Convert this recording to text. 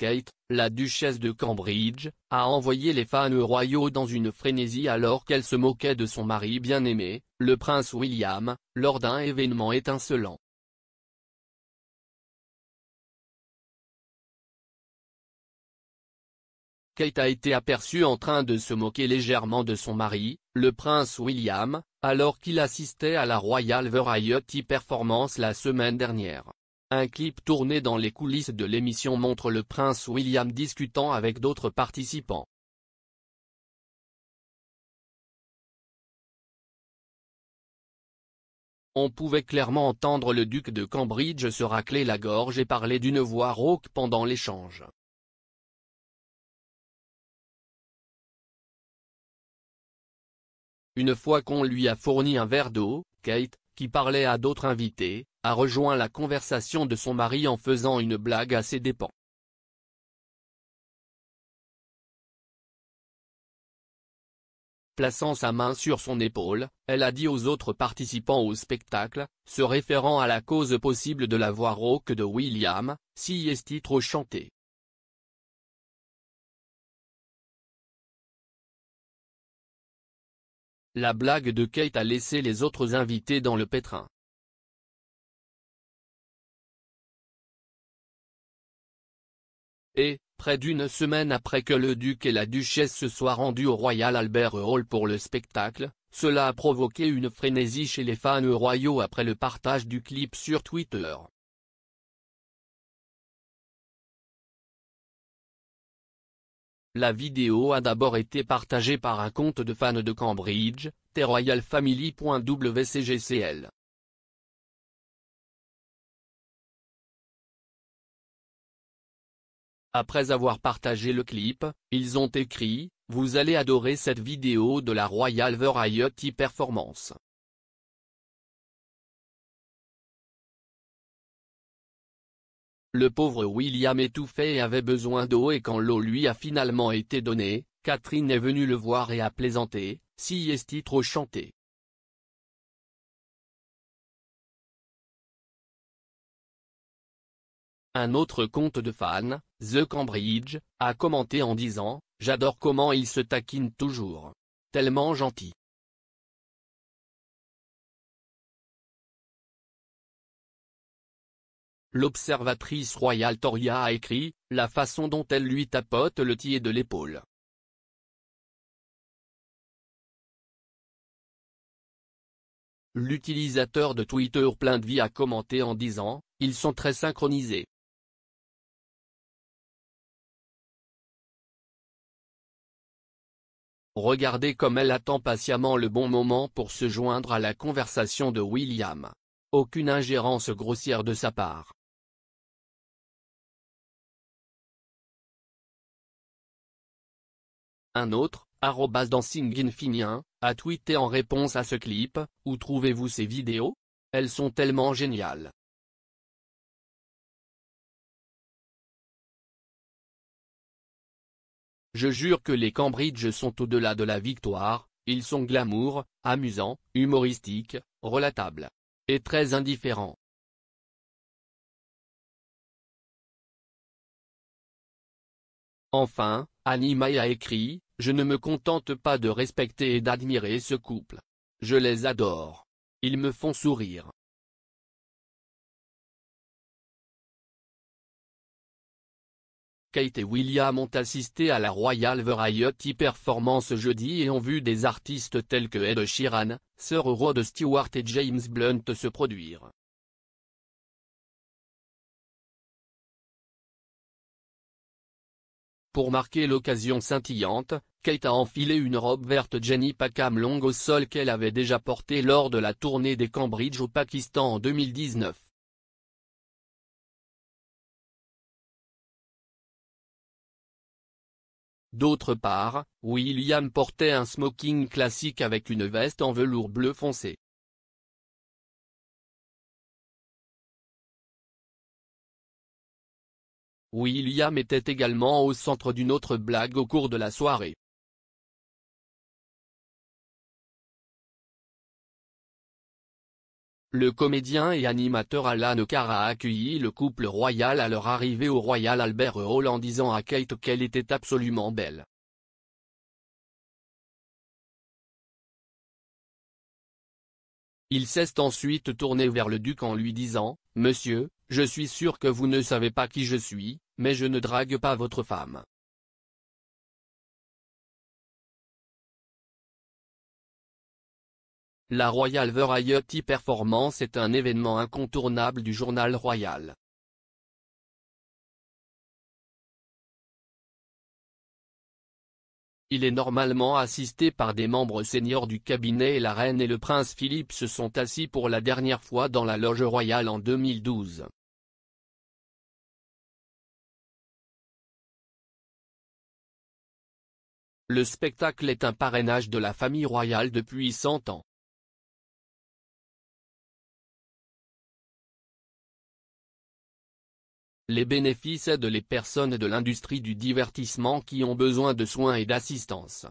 Kate, la duchesse de Cambridge, a envoyé les fans royaux dans une frénésie alors qu'elle se moquait de son mari bien-aimé, le prince William, lors d'un événement étincelant. Kate a été aperçue en train de se moquer légèrement de son mari, le prince William, alors qu'il assistait à la Royal Variety Performance la semaine dernière. Un clip tourné dans les coulisses de l'émission montre le prince William discutant avec d'autres participants. On pouvait clairement entendre le duc de Cambridge se racler la gorge et parler d'une voix rauque pendant l'échange. Une fois qu'on lui a fourni un verre d'eau, Kate, qui parlait à d'autres invités, a rejoint la conversation de son mari en faisant une blague à ses dépens. Plaçant sa main sur son épaule, elle a dit aux autres participants au spectacle, se référant à la cause possible de la voix rauque de William, si est-il trop chanté. La blague de Kate a laissé les autres invités dans le pétrin. Et, près d'une semaine après que le duc et la duchesse se soient rendus au Royal Albert Hall pour le spectacle, cela a provoqué une frénésie chez les fans royaux après le partage du clip sur Twitter. La vidéo a d'abord été partagée par un compte de fans de Cambridge, theroyalfamily.wcgcl. Après avoir partagé le clip, ils ont écrit, vous allez adorer cette vidéo de la Royal Variety Performance. Le pauvre William étouffait et avait besoin d'eau et quand l'eau lui a finalement été donnée, Catherine est venue le voir et a plaisanté, si est-il trop chanté. Un autre conte de fan, The Cambridge, a commenté en disant « J'adore comment il se taquine toujours. Tellement gentil. L'observatrice royale Toria a écrit, la façon dont elle lui tapote le tillet de l'épaule. L'utilisateur de Twitter plein de vie a commenté en disant, ils sont très synchronisés. Regardez comme elle attend patiemment le bon moment pour se joindre à la conversation de William. Aucune ingérence grossière de sa part. Un autre, @dancinginfinien, a tweeté en réponse à ce clip, où trouvez-vous ces vidéos Elles sont tellement géniales. Je jure que les Cambridge sont au-delà de la victoire, ils sont glamour, amusants, humoristiques, relatables. Et très indifférents. Enfin, Annie a écrit, je ne me contente pas de respecter et d'admirer ce couple. Je les adore. Ils me font sourire. Kate et William ont assisté à la Royal Variety Performance jeudi et ont vu des artistes tels que Ed Sheeran, Sir Rod Stewart et James Blunt se produire. Pour marquer l'occasion scintillante, Kate a enfilé une robe verte Jenny Packham longue au sol qu'elle avait déjà portée lors de la tournée des Cambridge au Pakistan en 2019. D'autre part, William portait un smoking classique avec une veste en velours bleu foncé. William était également au centre d'une autre blague au cours de la soirée. Le comédien et animateur Alan Carr a accueilli le couple royal à leur arrivée au Royal Albert Hall en disant à Kate qu'elle était absolument belle. Il s'est ensuite tourné vers le duc en lui disant, « Monsieur, je suis sûr que vous ne savez pas qui je suis, mais je ne drague pas votre femme. La Royal Variety Performance est un événement incontournable du journal Royal. Il est normalement assisté par des membres seniors du cabinet et la reine et le prince Philippe se sont assis pour la dernière fois dans la loge royale en 2012. Le spectacle est un parrainage de la famille royale depuis 100 ans. Les bénéfices aident les personnes de l'industrie du divertissement qui ont besoin de soins et d'assistance.